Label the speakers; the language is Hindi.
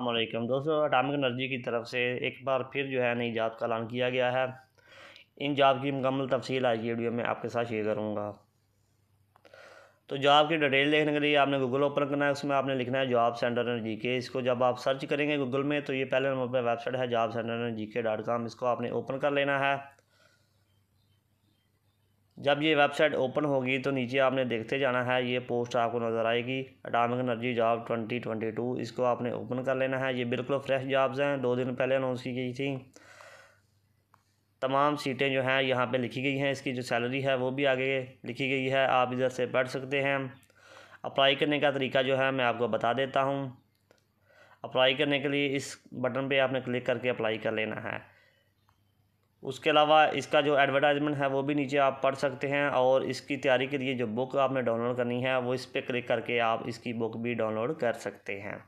Speaker 1: अल्लाम दोस्तों अटामिक एनर्जी की तरफ से एक बार फिर जो है नई जात का ऐलान किया गया है इन जॉब की मुकम्मल तफसील आज की वीडियो में आपके साथ शेयर करूँगा तो जॉब की डिटेल देखने के लिए आपने गूगल ओपन करना है उसमें आपने लिखना है जॉब सेंटर एन जी के इसको जब आप सर्च करेंगे गूगल में तो ये पहले नंबर पर वेबसाइट है जॉब सेंटर एन जी के डॉट कॉम इसको आपने ओपन कर लेना है जब ये वेबसाइट ओपन होगी तो नीचे आपने देखते जाना है ये पोस्ट आपको नज़र आएगी अटामिक एनर्जी जॉब 2022 इसको आपने ओपन कर लेना है ये बिल्कुल फ्रेश जॉब्स हैं दो दिन पहले अनाउंस की गई थी तमाम सीटें जो हैं यहाँ पे लिखी गई हैं इसकी जो सैलरी है वो भी आगे लिखी गई है आप इधर से पढ़ सकते हैं अप्लाई करने का तरीका जो है मैं आपको बता देता हूँ अप्लाई करने के लिए इस बटन पर आपने क्लिक करके अप्लाई कर लेना है उसके अलावा इसका जो एडवर्टाइजमेंट है वो भी नीचे आप पढ़ सकते हैं और इसकी तैयारी के लिए जो बुक आपने डाउनलोड करनी है वो इस पर क्लिक करके आप इसकी बुक भी डाउनलोड कर सकते हैं